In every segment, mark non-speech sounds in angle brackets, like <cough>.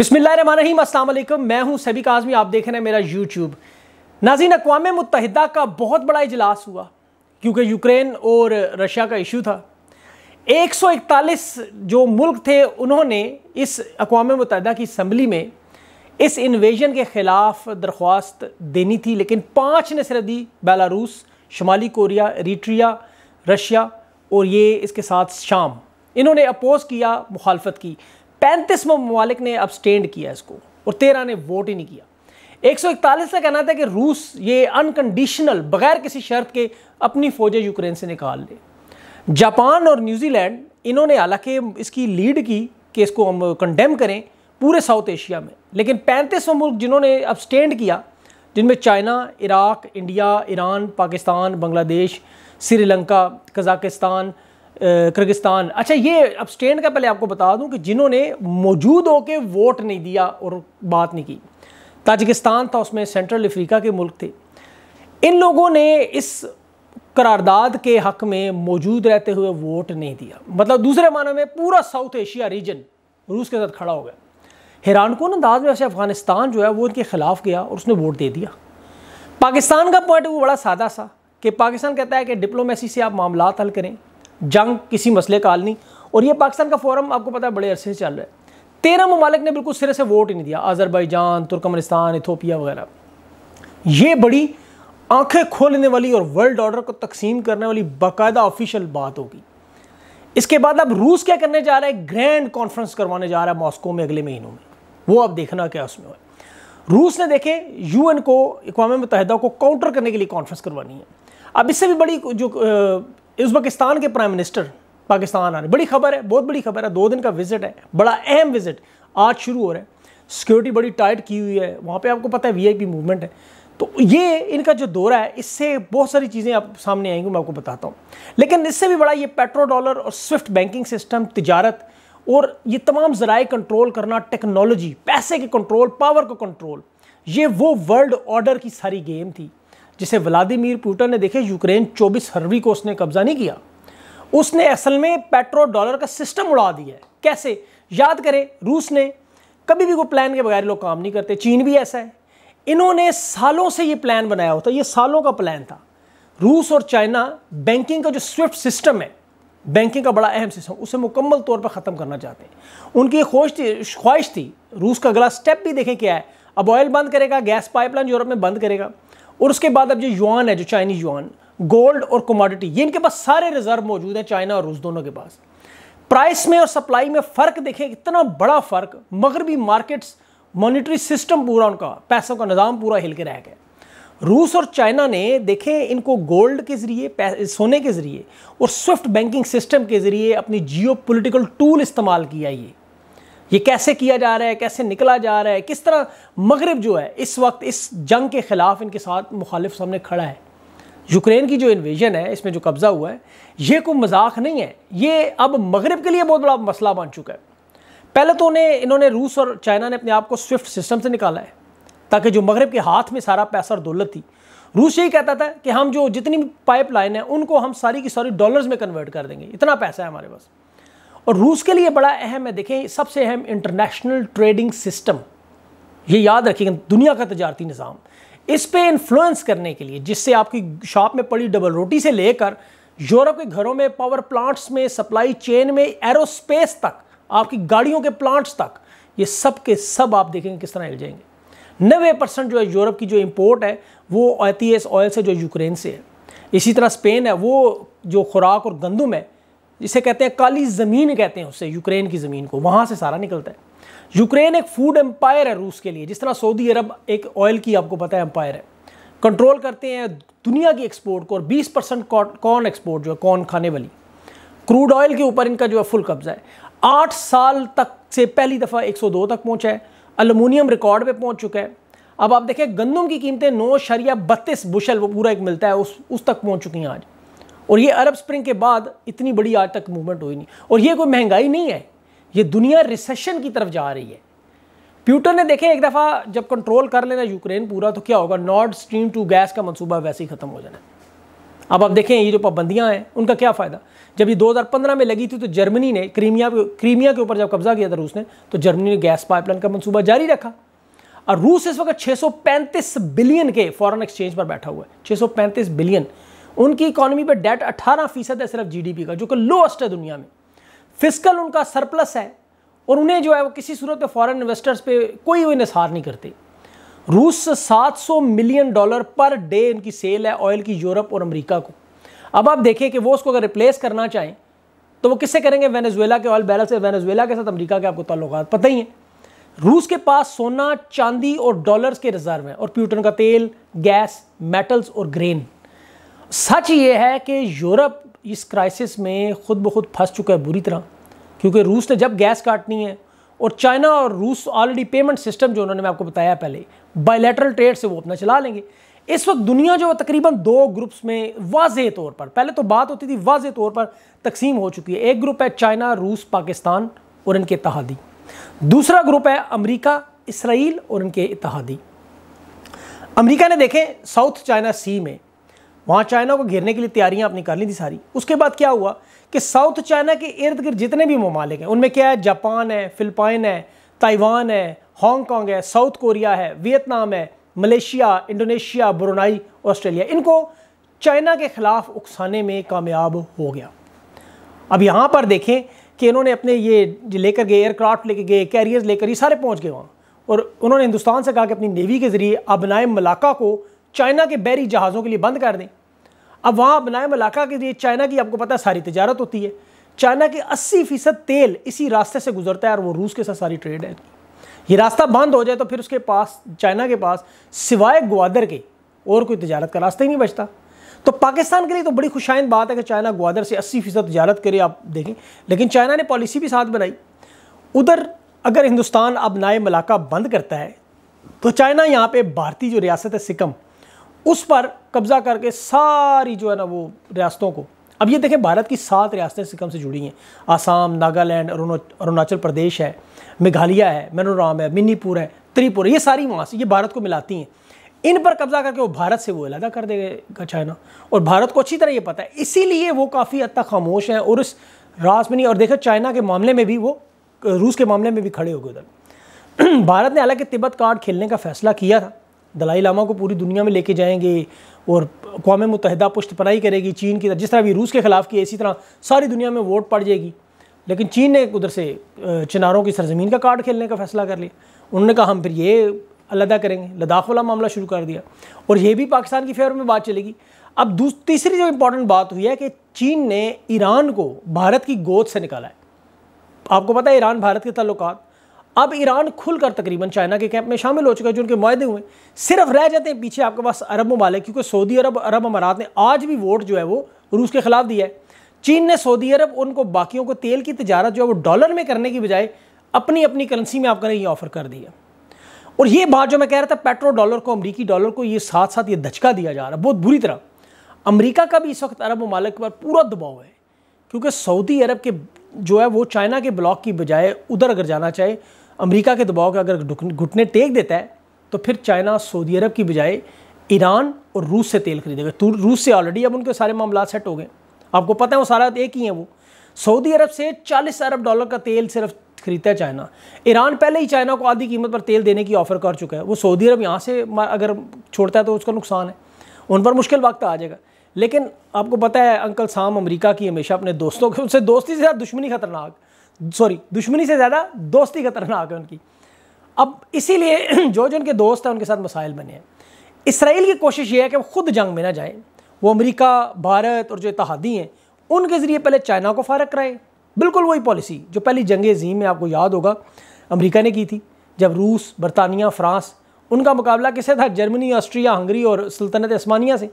बसमिलीम अल्लाम मैं हूं सभी काजमी आप देख रहे हैं मेरा यूट्यूब नाजीन अकवा मुतहदा का बहुत बड़ा इजलास हुआ क्योंकि यूक्रेन और रशिया का इशू था 141 जो मुल्क थे उन्होंने इस अकवा मुतहदा की इसम्बली में इस इन्वेजन के ख़िलाफ़ दरख्वास्त देनी थी लेकिन पाँच ने सिर दी बेलारूस शुमाली कोरिया रिट्रिया रशिया और ये इसके साथ शाम इन्होंने अपोज़ किया मुखालफत की पैंतीस ममालिक ने अब्सटेंड किया इसको और तेरह ने वोट ही नहीं किया 141 का कहना था कि रूस ये अनकंडीशनल बगैर किसी शर्त के अपनी फौजें यूक्रेन से निकाल ले जापान और न्यूजीलैंड इन्होंने हालांकि इसकी लीड की कि इसको हम कंडेम करें पूरे साउथ एशिया में लेकिन पैंतीस मुल्क जिन्होंने अब्सटेंड किया जिनमें China Iraq India Iran Pakistan Bangladesh Sri Lanka Kazakhstan Kyrgyzstan अच्छा ये अब स्टैंड का पहले आपको बता दूं कि जिन्होंने मौजूद होकर वोट नहीं दिया और बात नहीं की ताजिकिस्तान था उसमें सेंट्रल अफ्रीका के मुल्क थे इन लोगों ने इस करारदाद के हक में मौजूद रहते हुए वोट नहीं दिया मतलब दूसरे मानों में पूरा साउथ एशिया रीजन रूस के साथ खड़ा हो गया हैरानकुन अंदाज में वैसे अफगानिस्तान जो है वो इनके खिलाफ गया और उसने वोट दे दिया पाकिस्तान का पॉइंट वो बड़ा सादा सा कि पाकिस्तान कहता है कि डिप्लोमेसी से आप मामला हल करें जंग किसी मसले का हल नहीं और ये पाकिस्तान का फोरम आपको पता है बड़े अरसे से चल रहा है तेरह ममालिक ने बिल्कुल सिरे से वोट ही नहीं दिया आज़रबाईजान तुर्कमनिस्तान इथोपिया वगैरह ये बड़ी आंखें खोलने वाली और वर्ल्ड ऑर्डर को तकसीम करने वाली बाकायदा ऑफिशियल बात होगी इसके बाद अब रूस क्या करने जा रहा है ग्रैंड कॉन्फ्रेंस करवाने जा रहा है मॉस्को में अगले महीनों में वो अब देखना क्या उसमें है रूस ने देखे यूएन को इकवा मुतहदा को काउंटर करने के लिए कॉन्फ्रेंस करवानी है अब इससे भी बड़ी जो उज्बकिस्तान के प्राइम मिनिस्टर पाकिस्तान आ रहे बड़ी खबर है बहुत बड़ी खबर है दो दिन का विजिट है बड़ा अहम विजिट आज शुरू हो रहा है सिक्योरिटी बड़ी टाइट की हुई है वहाँ पे आपको पता है वीआईपी मूवमेंट है तो ये इनका जो दौरा है इससे बहुत सारी चीज़ें आप सामने आएंगी मैं आपको बताता हूँ लेकिन इससे भी बड़ा ये पेट्रो डॉलर और स्विफ्ट बैंकिंग सिस्टम तजारत और ये तमाम जराए कंट्रोल करना टेक्नोलॉजी पैसे के कंट्रोल पावर का कंट्रोल ये वो वर्ल्ड ऑर्डर की सारी गेम थी जिसे व्लादिमीर पुटिन ने देखे यूक्रेन 24 फरवरी को उसने कब्जा नहीं किया उसने असल में पेट्रो डॉलर का सिस्टम उड़ा दिया है कैसे याद करें रूस ने कभी भी कोई प्लान के बगैर लोग काम नहीं करते चीन भी ऐसा है इन्होंने सालों से ये प्लान बनाया होता ये सालों का प्लान था रूस और चाइना बैंकिंग का जो स्विफ्ट सिस्टम है बैंकिंग का बड़ा अहम सिस्टम उसे मुकम्मल तौर पर ख़त्म करना चाहते हैं उनकी खोज थी ख्वाहिश थी रूस का अगला स्टेप भी देखें क्या है अब ऑयल बंद करेगा गैस पाइपलाइन यूरोप में बंद करेगा और उसके बाद अब जो युआन है जो चाइनीज युआन गोल्ड और कमोडिटी ये इनके पास सारे रिजर्व मौजूद हैं चाइना और रूस दोनों के पास प्राइस में और सप्लाई में फ़र्क देखें इतना बड़ा फ़र्क मगरबी मार्केट्स मॉनिटरी सिस्टम पूरा उनका पैसों का निज़ाम पूरा हिल के रह गया रूस और चाइना ने देखें इनको गोल्ड के ज़रिए सोने के ज़रिए और स्विफ्ट बैंकिंग सिस्टम के ज़रिए अपनी जियो टूल इस्तेमाल किया ये ये कैसे किया जा रहा है कैसे निकला जा रहा है किस तरह मगरब जो है इस वक्त इस जंग के ख़िलाफ़ इनके साथ मुखालिफ सामने खड़ा है यूक्रेन की जो इन्वेजन है इसमें जो कब्ज़ा हुआ है ये कोई मजाक नहीं है ये अब मगरब के लिए बहुत बड़ा मसला बन चुका है पहले तो उन्हें इन्होंने रूस और चाइना ने अपने आप को स्विफ्ट सिस्टम से निकाला है ताकि जो मगरब के हाथ में सारा पैसा और दौलत थी रूस यही कहता था कि हम जो जितनी पाइपलाइन है उनको हम सारी की सारी डॉलर्स में कन्वर्ट कर देंगे इतना पैसा है हमारे पास और रूस के लिए बड़ा अहम है देखें सबसे अहम इंटरनेशनल ट्रेडिंग सिस्टम ये याद रखिएगा दुनिया का तजारती निज़ाम इस पे इन्फ्लुएंस करने के लिए जिससे आपकी शॉप में पड़ी डबल रोटी से लेकर यूरोप के घरों में पावर प्लांट्स में सप्लाई चेन में एरोस्पेस तक आपकी गाड़ियों के प्लांट्स तक ये सब के सब आप देखेंगे किस तरह हिल जाएंगे नबे परसेंट जो है यूरोप की जो इम्पोर्ट है वो आती है ऑयल से जो यूक्रेन से है इसी तरह स्पेन है वो जो खुराक और गंदम है जिसे कहते हैं काली ज़मीन कहते हैं उससे यूक्रेन की ज़मीन को वहाँ से सारा निकलता है यूक्रेन एक फूड एम्पायर है रूस के लिए जिस तरह सऊदी अरब एक ऑयल की आपको पता है एम्पायर है कंट्रोल करते हैं दुनिया की एक्सपोर्ट को और 20 परसेंट कॉर्न एक्सपोर्ट जो है कॉर्न खाने वाली क्रूड ऑयल के ऊपर इनका जो है फुल कब्जा है आठ साल तक से पहली दफ़ा 102 तक पहुंचा है अलमोनियम रिकॉर्ड पे पहुंच चुका है अब आप देखें गंदम की कीमतें नौ शरिया बत्तीस बुशल वो पूरा एक मिलता है उस उस तक पहुंच चुकी हैं आज और ये अरब स्प्रिंग के बाद इतनी बड़ी आज तक मूवमेंट हुई नहीं और ये कोई महंगाई नहीं है ये दुनिया रिसेशन की तरफ जा रही है प्यूटर ने देखे एक दफ़ा जब कंट्रोल कर लेना यूक्रेन पूरा तो क्या होगा नॉर्थ स्ट्रीम टू गैस का मंसूबा वैसे ही ख़त्म हो जाना अब आप देखें ये जो पाबंदियाँ हैं उनका क्या फ़ायदा जब ये 2015 में लगी थी तो जर्मनी ने क्रीमिया क्रीमिया के ऊपर जब कब्जा किया था रूस ने तो जर्मनी ने गैस पाइपलाइन का मंसूबा जारी रखा और रूस इस वक्त 635 बिलियन के फॉरेन एक्सचेंज पर बैठा हुआ है 635 बिलियन उनकी इकोनॉमी पर डेट 18 फीसद है सिर्फ जीडीपी का जो कि लोएस्ट है दुनिया में फिजिकल उनका सरप्लस है और उन्हें जो है वो किसी सूरत पे फॉरेन इन्वेस्टर्स पे कोई वो नहीं करते रूस से 700 मिलियन डॉलर पर डे उनकी सेल है ऑयल की यूरोप और अमरीका को अब आप देखें कि वो उसको अगर रिप्लेस करना चाहें तो वो किससे करेंगे वेनेजुएला के ऑयल बैरल से वेनेजुएला के साथ अमेरिका के आपको ताल्लुक पता ही हैं रूस के पास सोना चांदी और डॉलर्स के रिजर्व हैं और प्यूटन का तेल गैस मेटल्स और ग्रेन सच ये है कि यूरोप इस क्राइसिस में खुद ब खुद फंस चुका है बुरी तरह क्योंकि रूस ने जब गैस काटनी है और चाइना और रूस ऑलरेडी पेमेंट सिस्टम जो उन्होंने मैं आपको बताया पहले बायोलेटरल ट्रेड से वो अपना चला लेंगे इस वक्त दुनिया जो तकरीबन दो ग्रुप्स में वाज तौर पर पहले तो बात होती थी वाज तौर पर तकसीम हो चुकी है एक ग्रुप है चाइना रूस पाकिस्तान और इनके इतहादी दूसरा ग्रुप है अमरीका इसराइल और इनके इतहादी अमरीका ने देखें साउथ चाइना सी में वहाँ चाइना को घेरने के लिए तैयारियाँ आपने कर ली थी सारी उसके बाद क्या हुआ कि साउथ चाइना के इर्द गिर्द जितने भी ममालिक हैं उनमें क्या है जापान है फिलिपाइन है ताइवान है हांगकॉन्ग है साउथ कोरिया है वियतनाम है मलेशिया इंडोनेशिया ब्रुनाई ऑस्ट्रेलिया इनको चाइना के ख़िलाफ़ उकसाने में कामयाब हो गया अब यहाँ पर देखें कि इन्होंने अपने ये लेकर गए एयरक्राफ्ट लेके गए कैरियर्स लेकर ये सारे पहुँच गए वहाँ और उन्होंने हिंदुस्तान से कहा कि अपनी नेवी के ज़रिए अब नए मलाका को चाइना के बैरी जहाज़ों के लिए बंद कर दें अब वहाँ बनाए मलाका के लिए चाइना की आपको पता है सारी तजारत होती है चाइना के 80 फीसद तेल इसी रास्ते से गुजरता है और वो रूस के साथ सारी ट्रेड है ये रास्ता बंद हो जाए तो फिर उसके पास चाइना के पास सिवाय ग्वादर के और कोई तजारत का रास्ता ही नहीं बचता तो पाकिस्तान के लिए तो बड़ी खुशाइन बात है कि चाइना ग्वादर से अस्सी फीसद तजारत करे आप देखें लेकिन चाइना ने पॉलिसी भी साथ बनाई उधर अगर हिंदुस्तान अब नाए मलाका बंद करता है तो चाइना यहाँ पे भारतीय जो रियासत है सिकम उस पर कब्जा करके सारी जो है ना वो रियासतों को अब ये देखें भारत की सात रियासतें सिक्किम से जुड़ी हैं आसाम नागालैंड अरुणाचल प्रदेश है मेघालय है मेनोराम है मिनीपुर है त्रिपुरा ये सारी वहाँ से ये भारत को मिलाती हैं इन पर कब्जा करके वो भारत से वो अलहदा कर देगा चाइना और भारत को अच्छी तरह ये पता है इसीलिए वो काफ़ी हद तक खामोश हैं और इस रास में नहीं और देखो चाइना के मामले में भी वो रूस के मामले में भी खड़े हो गए उधर <clears throat> भारत ने हालांकि तिब्बत कार्ड खेलने का फैसला किया था दलाई लामा को पूरी दुनिया में लेके जाएंगे और अकवा मुतहदा पुष्ट पनाई करेगी चीन की तरह जिस तरह अभी रूस के ख़िलाफ़ की इसी तरह सारी दुनिया में वोट पड़ जाएगी लेकिन चीन ने उधर से चिनारों की सरजमीन का कार्ड खेलने का फैसला कर लिया उन्होंने कहा हम फिर ये अलहदा करेंगे लद्दाख वाला मामला शुरू कर दिया और ये भी पाकिस्तान की फेवर में बात चलेगी अब तीसरी जो इम्पोर्टेंट बात हुई है कि चीन ने ईरान को भारत की गोद से निकाला है आपको पता है ईरान भारत के तल्लुकात अब ईरान खुलकर तकरीबन चाइना के कैंप में शामिल हो चुका है जो उनके माहदे हुए सिर्फ रह जाते हैं पीछे आपके पास अरब ममालिक क्योंकि सऊदी अरब अरब अमारात ने आज भी वोट जो है वो रूस के खिलाफ दिया है चीन ने सऊदी अरब उनको बाकियों को तेल की तजारत जो है वो डॉलर में करने की बजाय अपनी अपनी करेंसी में आपका ये ऑफर कर दिया और ये बात जो मैं कह रहा था पेट्रो डॉलर को अमरीकी डॉलर को ये साथ साथ ये धचका दिया जा रहा है बहुत बुरी तरह अमरीका का भी इस वक्त अरब ममालिक पर पूरा दबाव है क्योंकि सऊदी अरब के जो है वो चाइना के ब्लॉक की बजाय उधर अगर जाना चाहे अमेरिका के दबाव का अगर घुटने टेक देता है तो फिर चाइना सऊदी अरब की बजाय ईरान और रूस से तेल खरीदेगा तो रूस से ऑलरेडी अब उनके सारे मामला सेट हो गए आपको पता है वो सारा एक ही है वो सऊदी अरब से 40 अरब डॉलर का तेल सिर्फ खरीदता है चाइना ईरान पहले ही चाइना को आधी कीमत पर तेल देने की ऑफर कर चुका है वो सऊदी अरब यहाँ से अगर छोड़ता है तो उसका नुकसान है उन पर मुश्किल वक्त आ जाएगा लेकिन आपको पता है अंकल साम अमेरिका की हमेशा अपने दोस्तों के उनसे दोस्ती से ज़्यादा दुश्मनी खतरनाक सॉरी दुश्मनी से ज़्यादा दोस्ती खतरनाक है उनकी अब इसीलिए जो जो उनके दोस्त हैं उनके साथ मसाइल बने हैं इसराइल की कोशिश ये है कि वो खुद जंग में ना जाए वो अमेरिका भारत और जो इतिहादी हैं उनके ज़रिए पहले चाइना को फारक कराए बिल्कुल वही पॉलिसी जो पहली जंग जीम में आपको याद होगा अमेरिका ने की थी जब रूस बरतानिया फ्रांस उनका मुकाबला किसे था जर्मनी ऑस्ट्रिया हंगरी और सल्तनत असमानिया से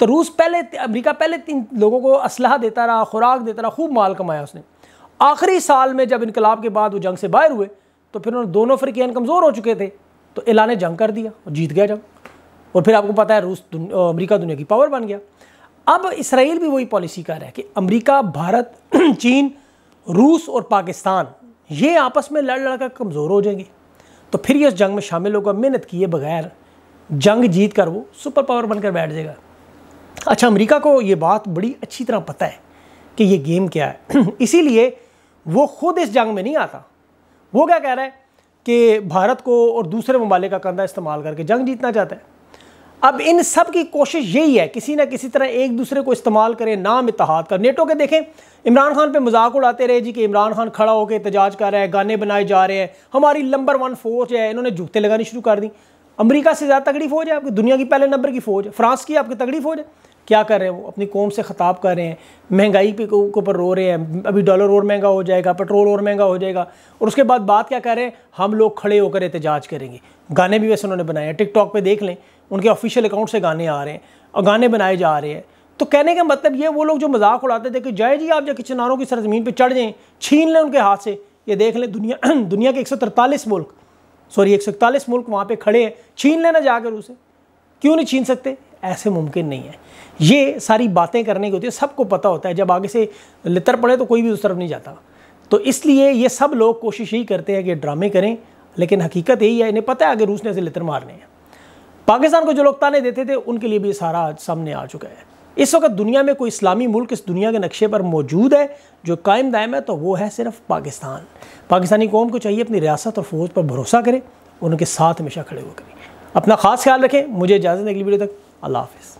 तो रूस पहले अमेरिका पहले तीन लोगों को असलाह देता रहा खुराक देता रहा खूब माल कमाया उसने आखिरी साल में जब इनकलाब के बाद वो जंग से बाहर हुए तो फिर उन्होंने दोनों फ्रिकियान कमज़ोर हो चुके थे तो एलान जंग कर दिया और जीत गया जंग और फिर आपको पता है रूस दुन, अमरीका दुनिया की पावर बन गया अब इसराइल भी वही पॉलिसी कर रहा है कि अमरीका भारत <clears throat> चीन रूस और पाकिस्तान ये आपस में लड़ लड़ कर कमज़ोर हो जाएंगे तो फिर ये उस जंग में शामिल होगा मेहनत किए बगैर जंग जीत कर वो सुपर पावर बनकर बैठ जाएगा अच्छा अमेरिका को ये बात बड़ी अच्छी तरह पता है कि ये गेम क्या है <clears throat> इसीलिए वो खुद इस जंग में नहीं आता वो क्या कह रहा है कि भारत को और दूसरे ममालिक का कंधा इस्तेमाल करके जंग जीतना चाहता है अब इन सब की कोशिश यही है किसी ना किसी तरह एक दूसरे को इस्तेमाल करें नाम इतिहाद कर नेटो के देखें इमरान खान पे मजाक उड़ाते रहे जी कि इमरान खान खड़ा होकर एहतजाज कर रहा है गाने बनाए जा रहे हैं हमारी नंबर वन फौज है इन्होंने जूते लगानी शुरू कर दी अमेरिका से ज़्यादा तगड़ी फौज है आपकी दुनिया की पहले नंबर की फौज है फ्रांस की आपकी तगड़ी फौज है क्या कर रहे हैं वो अपनी कौम से खताब कर रहे हैं महंगाई के ऊपर रो रहे हैं अभी डॉलर और महंगा हो जाएगा पेट्रोल और महंगा हो जाएगा और उसके बाद बात क्या कर रहे हैं हम लोग खड़े होकर एहतजाज करेंगे गाने भी वैसे उन्होंने बनाए हैं टिकटॉक पर देख लें उनके ऑफिशियल अकाउंट से गाने आ रहे हैं और गाने बनाए जा रहे हैं तो कहने का मतलब ये वो लोग जो मजाक उड़ाते थे कि जय जी आप जब किचनारों की सरजमीन पर चढ़ जाएँ छीन लें उनके हाथ से ये देख लें दुनिया <clears throat> दुनिया के एक मुल्क सॉरी एक मुल्क वहाँ पर खड़े हैं छीन लेना जाकर उसे क्यों नहीं छीन सकते ऐसे मुमकिन नहीं है ये सारी बातें करने की होती है सबको पता होता है जब आगे से लितर पड़े तो कोई भी उस तरफ नहीं जाता तो इसलिए ये सब लोग कोशिश यही करते हैं कि ड्रामे करें लेकिन हकीकत यही है इन्हें पता है आगे रूस ने ऐसे लितर मारने हैं पाकिस्तान को जो लोग ताने देते थे उनके लिए भी सारा आज सामने आ चुका है इस वक्त दुनिया में कोई इस्लामी मुल्क इस दुनिया के नक्शे पर मौजूद है जो कायम दायम है तो वो है सिर्फ पाकिस्तान पाकिस्तानी कौम को चाहिए अपनी रियासत और फौज पर भरोसा करें उनके साथ हमेशा खड़े होकर अपना खास ख्याल रखें मुझे इजाज़त अगली वीडियो तक अल्लाह हाफिज़